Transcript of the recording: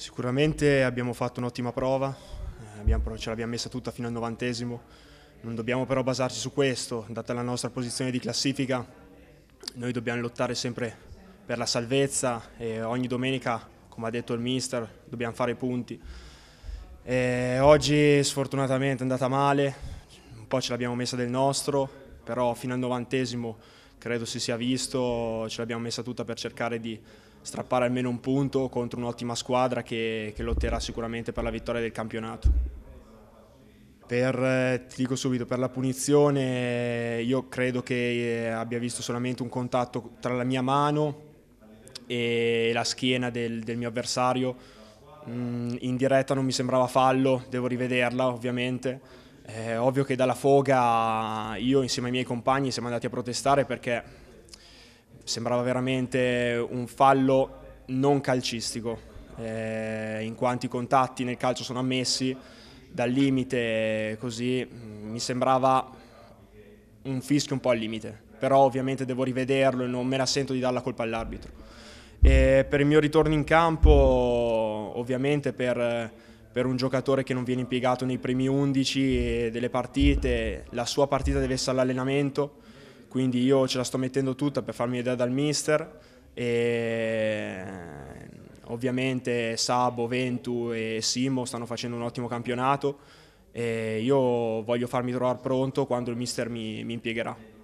Sicuramente abbiamo fatto un'ottima prova, eh, abbiamo, ce l'abbiamo messa tutta fino al novantesimo, non dobbiamo però basarci su questo, data la nostra posizione di classifica, noi dobbiamo lottare sempre per la salvezza e ogni domenica, come ha detto il mister, dobbiamo fare i punti. E oggi sfortunatamente è andata male, un po' ce l'abbiamo messa del nostro, però fino al novantesimo credo si sia visto, ce l'abbiamo messa tutta per cercare di strappare almeno un punto contro un'ottima squadra che, che lotterà sicuramente per la vittoria del campionato. Per, eh, ti dico subito, per la punizione io credo che eh, abbia visto solamente un contatto tra la mia mano e la schiena del, del mio avversario. Mm, in diretta non mi sembrava fallo, devo rivederla ovviamente eh, ovvio che dalla foga io insieme ai miei compagni siamo andati a protestare perché sembrava veramente un fallo non calcistico, eh, in quanto i contatti nel calcio sono ammessi, dal limite così mm, mi sembrava un fischio un po' al limite, però ovviamente devo rivederlo e non me la sento di dare la colpa all'arbitro. Eh, per il mio ritorno in campo, ovviamente per per un giocatore che non viene impiegato nei primi 11 eh, delle partite, la sua partita deve essere all'allenamento, quindi io ce la sto mettendo tutta per farmi idea dal mister e eh, ovviamente Sabo, Ventu e Simo stanno facendo un ottimo campionato e io voglio farmi trovare pronto quando il mister mi, mi impiegherà.